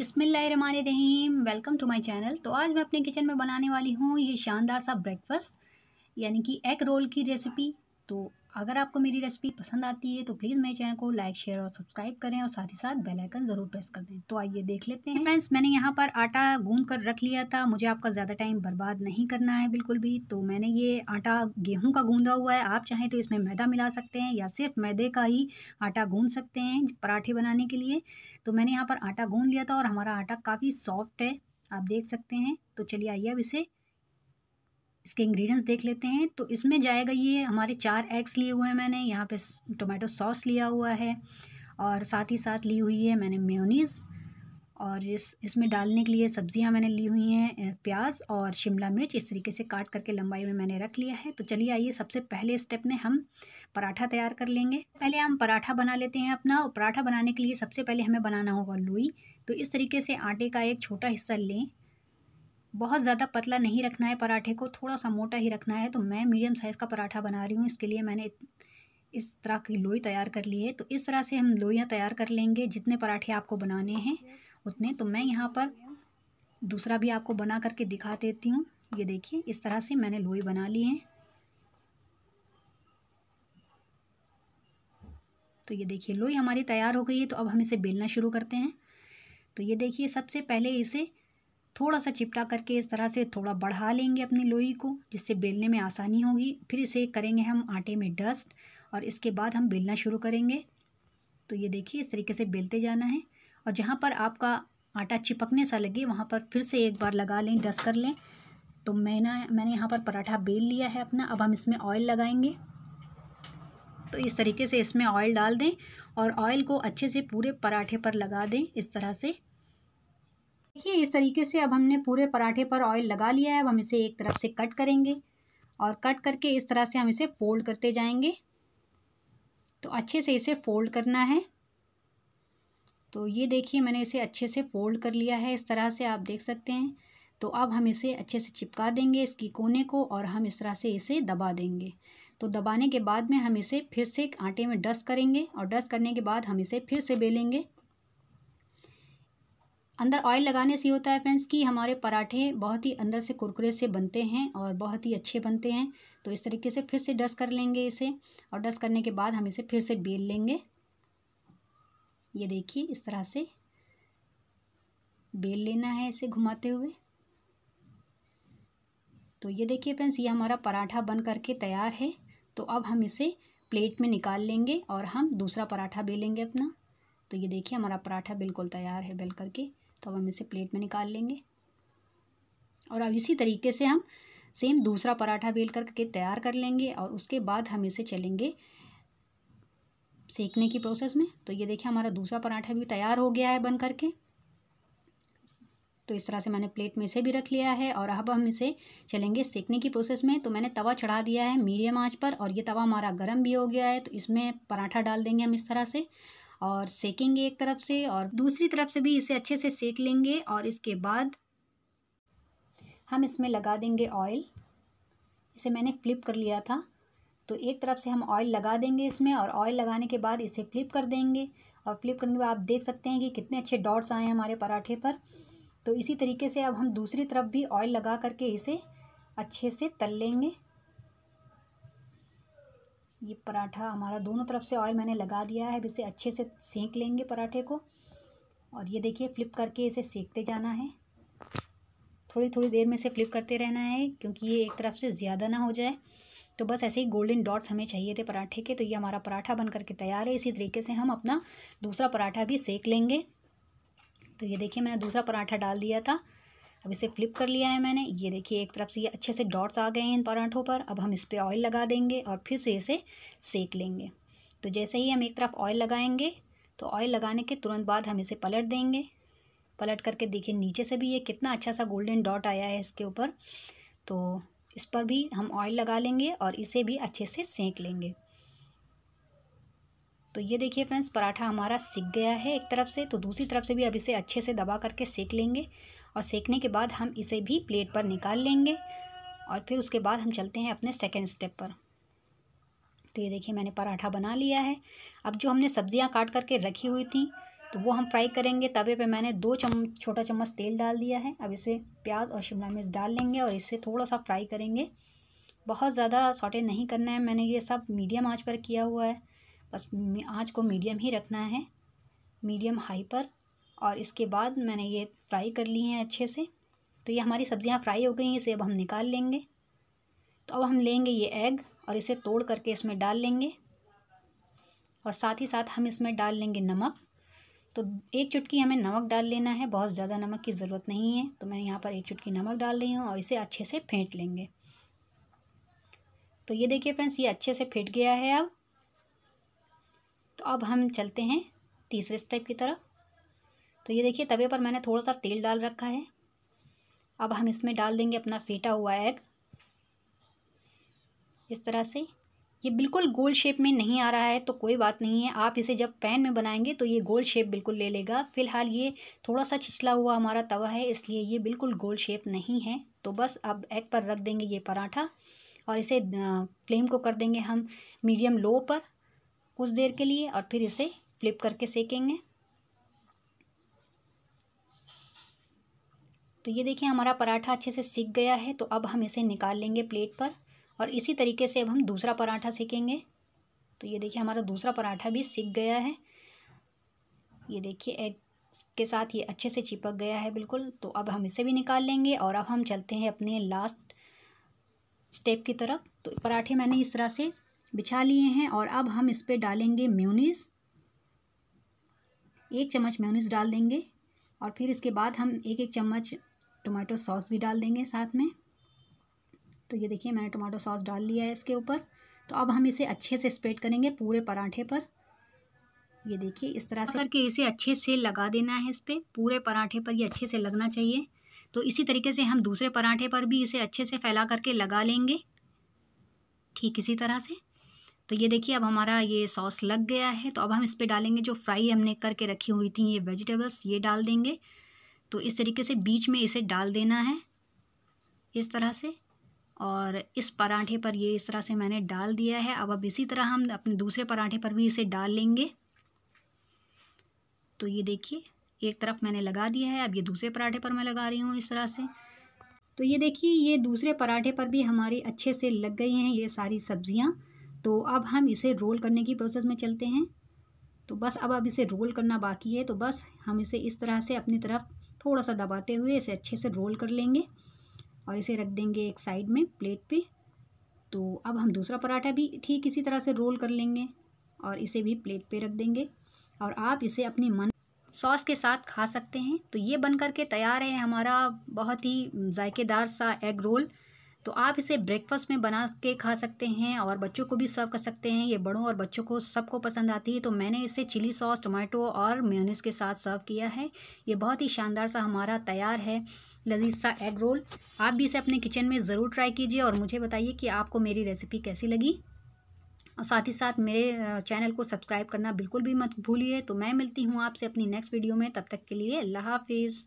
बिसमीम welcome to my channel तो आज मैं अपने किचन में बनाने वाली हूँ ये शानदार सा ब्रेकफास्ट यानी कि एग रोल की रेसिपी तो अगर आपको मेरी रेसिपी पसंद आती है तो प्लीज़ मेरे चैनल को लाइक शेयर और सब्सक्राइब करें और साथ ही साथ बेल आइकन ज़रूर प्रेस कर दें तो आइए देख लेते हैं फ्रेंड्स मैंने यहाँ पर आटा गूंद कर रख लिया था मुझे आपका ज़्यादा टाइम बर्बाद नहीं करना है बिल्कुल भी तो मैंने ये आटा गेहूँ का गूंदा हुआ है आप चाहें तो इसमें मैदा मिला सकते हैं या सिर्फ मैदे का ही आटा गूँध सकते हैं पराठे बनाने के लिए तो मैंने यहाँ पर आटा गूँध लिया था और हमारा आटा काफ़ी सॉफ्ट है आप देख सकते हैं तो चलिए आइए अब इसे इसके इंग्रेडिएंट्स देख लेते हैं तो इसमें जाएगा ये हमारे चार एग्स लिए हुए हैं मैंने यहाँ पे टोमेटो सॉस लिया हुआ है और साथ ही साथ ली हुई है मैंने मेयोनीज़ और इस इसमें डालने के लिए सब्ज़ियाँ मैंने ली हुई हैं प्याज और शिमला मिर्च इस तरीके से काट करके लंबाई में मैंने रख लिया है तो चलिए आइए सबसे पहले स्टेप में हम पराठा तैयार कर लेंगे पहले हम पराठा बना लेते हैं अपना और पराठा बनाने के लिए सबसे पहले हमें बनाना होगा लोई तो इस तरीके से आटे का एक छोटा हिस्सा लें बहुत ज़्यादा पतला नहीं रखना है पराठे को थोड़ा सा मोटा ही रखना है तो मैं मीडियम साइज़ का पराठा बना रही हूँ इसके लिए मैंने इस तरह की लोई तैयार कर ली है तो इस तरह से हम लोइयाँ तैयार कर लेंगे जितने पराठे आपको बनाने हैं उतने तो मैं यहाँ पर दूसरा भी आपको बना करके दिखा देती हूँ ये देखिए इस तरह से मैंने लोई बना ली है तो ये देखिए लोई हमारी तैयार हो गई है तो अब हम इसे बेलना शुरू करते हैं तो ये देखिए सबसे पहले इसे थोड़ा सा चिपटा करके इस तरह से थोड़ा बढ़ा लेंगे अपनी लोई को जिससे बेलने में आसानी होगी फिर इसे करेंगे हम आटे में डस्ट और इसके बाद हम बेलना शुरू करेंगे तो ये देखिए इस तरीके से बेलते जाना है और जहाँ पर आपका आटा चिपकने सा लगे वहाँ पर फिर से एक बार लगा लें डस्ट कर लें तो मैंने मैंने यहाँ पर पराठा बेल लिया है अपना अब हम इसमें ऑयल लगाएंगे तो इस तरीके से इसमें ऑयल डाल दें और ऑयल को अच्छे से पूरे पराठे पर लगा दें इस तरह से देखिए इस तरीके से अब हमने पूरे पराठे पर ऑयल लगा लिया है अब हम इसे एक तरफ से कट करेंगे और कट करके इस तरह से हम इसे फोल्ड करते जाएंगे तो अच्छे से इसे फोल्ड करना है तो ये देखिए मैंने इसे अच्छे से फोल्ड कर लिया है इस तरह से आप देख सकते हैं तो अब हम इसे अच्छे से चिपका देंगे इसकी कोने को और हम इस तरह से इसे दबा देंगे तो दबाने के बाद में हम इसे फिर से आटे में डस्ट करेंगे और डस्ट करने के बाद हम इसे फिर से बेलेंगे अंदर ऑयल लगाने से होता है फ्रेंड्स कि हमारे पराठे बहुत ही अंदर से कुरकुरे से बनते हैं और बहुत ही अच्छे बनते हैं तो इस तरीके से फिर से डस्ट कर लेंगे इसे और डस्ट करने के बाद हम इसे फिर से बेल लेंगे ये देखिए इस तरह से बेल लेना है इसे घुमाते हुए तो ये देखिए फ्रेंड्स ये हमारा पराठा बन करके तैयार है तो अब हम इसे प्लेट में निकाल लेंगे और हम दूसरा पराठा बेलेंगे अपना तो ये देखिए हमारा पराठा बिल्कुल तैयार है बेल करके तो अब हम इसे प्लेट में निकाल लेंगे और अब इसी तरीके से हम सेम दूसरा पराठा बेल करके तैयार कर लेंगे और उसके बाद हम इसे चलेंगे सेकने की प्रोसेस में तो ये देखिए हमारा दूसरा पराठा भी तैयार हो गया है बन करके तो इस तरह से मैंने प्लेट में इसे भी रख लिया है और अब हम इसे चलेंगे सेकने की प्रोसेस में तो मैंने तवा चढ़ा दिया है मीडियम आंच पर और ये तवा हमारा गर्म भी हो गया है तो इसमें पराठा डाल देंगे हम इस तरह से और सेकेंगे एक तरफ से और दूसरी तरफ से भी इसे अच्छे से सेक लेंगे और इसके बाद हम इसमें लगा देंगे ऑयल इसे मैंने फ्लिप कर लिया था तो एक तरफ से हम ऑयल लगा देंगे इसमें और ऑयल लगाने के बाद इसे फ्लिप कर देंगे और फ्लिप करने के बाद आप देख सकते हैं कि कितने अच्छे डॉट्स आए हैं हमारे पराठे पर तो इसी तरीके से अब हम दूसरी तरफ भी ऑयल लगा करके इसे अच्छे से तल लेंगे ये पराठा हमारा दोनों तरफ से ऑयल मैंने लगा दिया है अब इसे अच्छे से सेंक लेंगे पराठे को और ये देखिए फ्लिप करके इसे सेकते जाना है थोड़ी थोड़ी देर में इसे फ्लिप करते रहना है क्योंकि ये एक तरफ से ज़्यादा ना हो जाए तो बस ऐसे ही गोल्डन डॉट्स हमें चाहिए थे पराठे के तो ये हमारा पराठा बन करके तैयार है इसी तरीके से हम अपना दूसरा पराठा भी सेक लेंगे तो ये देखिए मैंने दूसरा पराठा डाल दिया था अब इसे फ्लिप कर लिया है मैंने ये देखिए एक तरफ से ये अच्छे से डॉट्स आ गए हैं इन पराठों पर अब हम इस पर ऑयल लगा देंगे और फिर से इसे सेक लेंगे तो जैसे ही हम एक तरफ ऑयल लगाएंगे तो ऑयल लगाने के तुरंत बाद हम इसे पलट देंगे पलट करके देखिए नीचे से भी ये कितना अच्छा सा गोल्डन डॉट आया है इसके ऊपर तो इस पर भी हम ऑयल लगा लेंगे और इसे भी अच्छे से सेंक लेंगे तो ये देखिए फ्रेंड्स पराठा हमारा सिक गया है एक तरफ से तो दूसरी तरफ से भी अब इसे अच्छे से दबा करके सेक लेंगे और सेकने के बाद हम इसे भी प्लेट पर निकाल लेंगे और फिर उसके बाद हम चलते हैं अपने सेकेंड स्टेप पर तो ये देखिए मैंने पराठा बना लिया है अब जो हमने सब्जियां काट करके रखी हुई थी तो वो हम फ्राई करेंगे तवे पे मैंने दो चम छोटा चम्मच तेल डाल दिया है अब इसे प्याज और शिमला मिर्च डाल लेंगे और इसे थोड़ा सा फ्राई करेंगे बहुत ज़्यादा सॉटे नहीं करना है मैंने ये सब मीडियम आँच पर किया हुआ है बस आँच को मीडियम ही रखना है मीडियम हाई पर और इसके बाद मैंने ये फ्राई कर लिए हैं अच्छे से तो ये हमारी सब्ज़ियाँ फ्राई हो गई हैं इसे अब हम निकाल लेंगे तो अब हम लेंगे ये एग और इसे तोड़ करके इसमें डाल लेंगे और साथ ही साथ हम इसमें डाल लेंगे नमक तो एक चुटकी हमें नमक डाल लेना है बहुत ज़्यादा नमक की ज़रूरत नहीं है तो मैं यहाँ पर एक चुटकी नमक डाल रही हूँ और इसे अच्छे से फेंट लेंगे तो ये देखिए फ्रेंड्स ये अच्छे से फेंट गया है अब तो अब हम चलते हैं तीसरे स्टेप की तरफ तो ये देखिए तवे पर मैंने थोड़ा सा तेल डाल रखा है अब हम इसमें डाल देंगे अपना फेटा हुआ एग इस तरह से ये बिल्कुल गोल शेप में नहीं आ रहा है तो कोई बात नहीं है आप इसे जब पैन में बनाएंगे तो ये गोल शेप बिल्कुल ले लेगा फ़िलहाल ये थोड़ा सा छिछला हुआ हमारा तवा है इसलिए ये बिल्कुल गोल शेप नहीं है तो बस अब एग पर रख देंगे ये पराठा और इसे फ्लेम को कर देंगे हम मीडियम लो पर कुछ देर के लिए और फिर इसे फ्लिप करके सेकेंगे तो ये देखिए हमारा पराठा अच्छे से सीख गया है तो अब हम इसे निकाल लेंगे प्लेट पर और इसी तरीके से अब हम दूसरा पराठा सीखेंगे तो ये देखिए हमारा दूसरा पराठा भी सीख गया है ये देखिए एग के साथ ये अच्छे से चिपक गया है बिल्कुल तो अब हम इसे भी निकाल लेंगे और अब हम चलते हैं अपने लास्ट स्टेप की तरफ तो पराठे मैंने इस तरह से बिछा लिए हैं और अब हम इस पर डालेंगे म्यूनिस एक चम्मच म्यूनिस डाल देंगे और फिर इसके बाद हम एक एक चम्मच टमाटो सॉस भी डाल देंगे साथ में तो ये देखिए मैंने टमाटो सॉस डाल लिया है इसके ऊपर तो अब हम इसे अच्छे से स्प्रेड करेंगे पूरे पराठे पर ये देखिए इस तरह से करके इसे अच्छे से लगा देना है इस पर पूरे पराठे पर ये अच्छे से लगना चाहिए तो इसी तरीके से हम दूसरे पराठे पर भी इसे अच्छे से फैला करके लगा लेंगे ठीक इसी तरह से तो ये देखिए अब हमारा ये सॉस लग गया है तो अब हम इस पर डालेंगे जो फ्राई हमने करके रखी हुई थी ये वेजिटेबल्स ये डाल देंगे तो इस तरीके से बीच में इसे डाल देना है इस तरह से और इस पराठे पर ये इस तरह से मैंने डाल दिया है अब अब इसी तरह हम अपने दूसरे पराठे पर भी इसे डाल लेंगे तो ये देखिए एक तरफ मैंने लगा दिया है अब ये दूसरे पराठे पर मैं लगा रही हूँ इस तरह से तो ये देखिए ये दूसरे पराठे पर भी हमारी अच्छे से लग गई हैं ये सारी सब्ज़ियाँ तो अब हम इसे रोल करने की प्रोसेस में चलते हैं तो बस अब अब इसे रोल करना बाकी है तो बस हम इसे इस तरह से अपनी तरफ थोड़ा सा दबाते हुए इसे अच्छे से रोल कर लेंगे और इसे रख देंगे एक साइड में प्लेट पे तो अब हम दूसरा पराठा भी ठीक इसी तरह से रोल कर लेंगे और इसे भी प्लेट पे रख देंगे और आप इसे अपनी मन सॉस के साथ खा सकते हैं तो ये बन करके तैयार है हमारा बहुत ही जायकेदार सा एग रोल तो आप इसे ब्रेकफास्ट में बना के खा सकते हैं और बच्चों को भी सर्व कर सकते हैं ये बड़ों और बच्चों को सबको पसंद आती है तो मैंने इसे चिली सॉस टोमेटो और म्योनीस के साथ सर्व किया है ये बहुत ही शानदार सा हमारा तैयार है लजीज सा एग रोल आप भी इसे अपने किचन में ज़रूर ट्राई कीजिए और मुझे बताइए कि आपको मेरी रेसिपी कैसी लगी और साथ ही साथ मेरे चैनल को सब्सक्राइब करना बिल्कुल भी मत भूलिए तो मैं मिलती हूँ आपसे अपनी नेक्स्ट वीडियो में तब तक के लिए अल्लाह हाफिज़